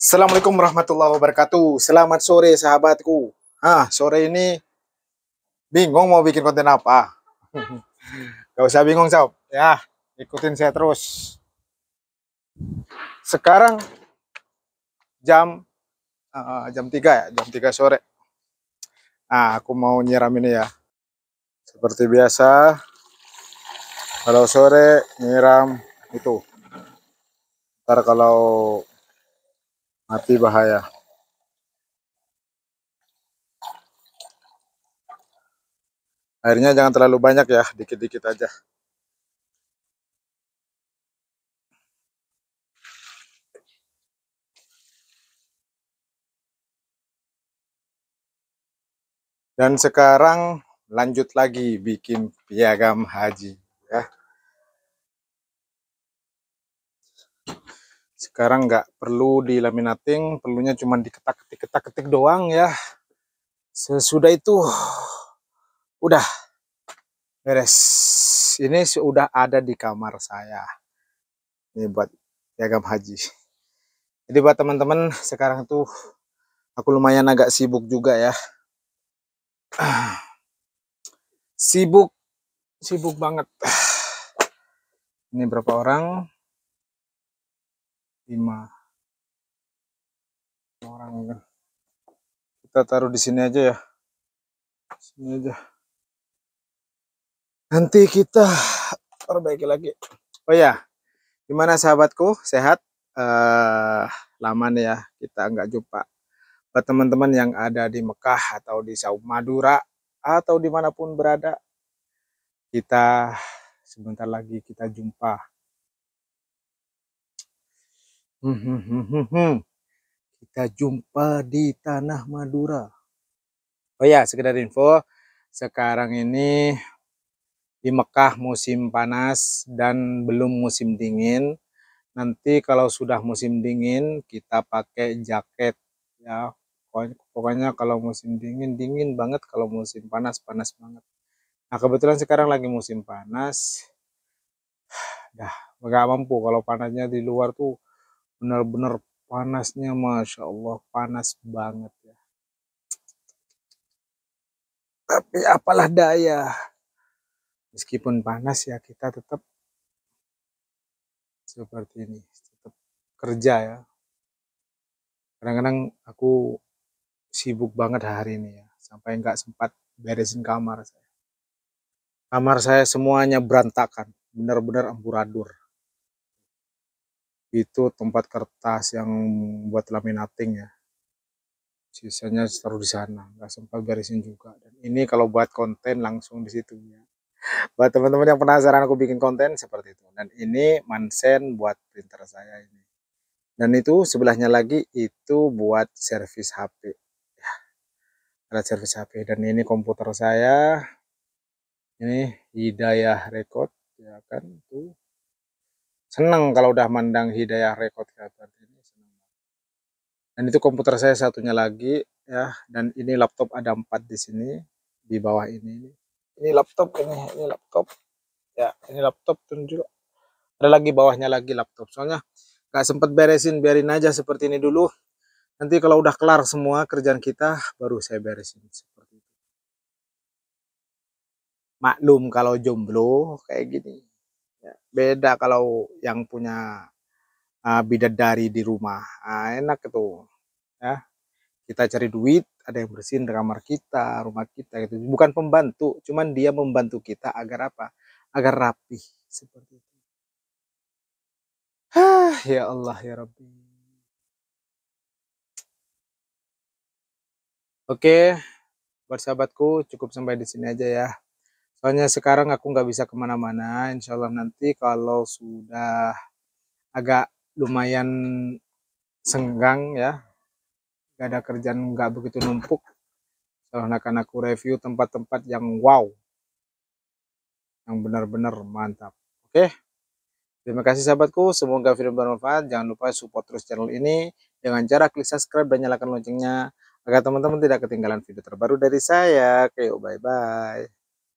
Assalamualaikum warahmatullahi wabarakatuh. Selamat sore sahabatku. Ah, sore ini bingung mau bikin konten apa. Gak usah bingung sob. Ya, ikutin saya terus. Sekarang jam uh, jam 3 ya, jam 3 sore. Nah, aku mau nyiram ini ya. Seperti biasa, kalau sore nyiram itu. Ntar kalau mati bahaya airnya jangan terlalu banyak ya dikit-dikit aja dan sekarang lanjut lagi bikin piagam haji ya sekarang nggak perlu di laminating perlunya cuma diketak-ketik ketak-ketik doang ya sesudah itu udah beres ini sudah ada di kamar saya ini buat piagam haji jadi buat teman-teman sekarang tuh aku lumayan agak sibuk juga ya sibuk sibuk banget ini berapa orang lima orang mungkin kita taruh di sini aja ya sini aja nanti kita perbaiki lagi oh ya gimana sahabatku sehat eh, lama nih ya kita nggak jumpa buat teman-teman yang ada di Mekah atau di Saum Madura atau dimanapun berada kita sebentar lagi kita jumpa Hmm, hmm, hmm, kita jumpa di tanah Madura. Oh ya, sekedar info, sekarang ini di Mekah musim panas dan belum musim dingin. Nanti kalau sudah musim dingin, kita pakai jaket ya. Pokoknya kalau musim dingin dingin banget, kalau musim panas panas banget. Nah, kebetulan sekarang lagi musim panas. Dah, nggak mampu kalau panasnya di luar tuh benar-benar panasnya masya Allah panas banget ya tapi apalah daya meskipun panas ya kita tetap seperti ini tetap kerja ya kadang-kadang aku sibuk banget hari ini ya sampai nggak sempat beresin kamar saya kamar saya semuanya berantakan benar-benar amburadur itu tempat kertas yang buat laminating ya sisanya taruh di sana nggak sempat beresin juga dan ini kalau buat konten langsung di situ ya buat teman-teman yang penasaran aku bikin konten seperti itu dan ini mansen buat printer saya ini dan itu sebelahnya lagi itu buat servis HP ada ya, servis HP dan ini komputer saya ini Hidayah Record ya kan tuh senang kalau udah mandang hidayah record kabar ini senang dan itu komputer saya satunya lagi ya dan ini laptop ada empat di sini di bawah ini ini laptop ini ini laptop ya ini laptop tunjuk ada lagi bawahnya lagi laptop soalnya nggak sempet beresin biarin aja seperti ini dulu nanti kalau udah kelar semua kerjaan kita baru saya beresin seperti itu maklum kalau jomblo kayak gini Ya, beda kalau yang punya uh, ah, dari di rumah nah, enak itu ya kita cari duit ada yang bersihin kamar kita rumah kita gitu bukan pembantu cuman dia membantu kita agar apa agar rapi seperti itu ya Allah ya Rabbi oke buat sahabatku cukup sampai di sini aja ya soalnya sekarang aku nggak bisa kemana-mana insya Allah nanti kalau sudah agak lumayan senggang ya gak ada kerjaan nggak begitu numpuk soalnya akan aku review tempat-tempat yang wow yang benar-benar mantap oke okay? Terima kasih sahabatku, semoga video bermanfaat. Jangan lupa support terus channel ini dengan cara klik subscribe dan nyalakan loncengnya agar teman-teman tidak ketinggalan video terbaru dari saya. Oke, okay, bye-bye.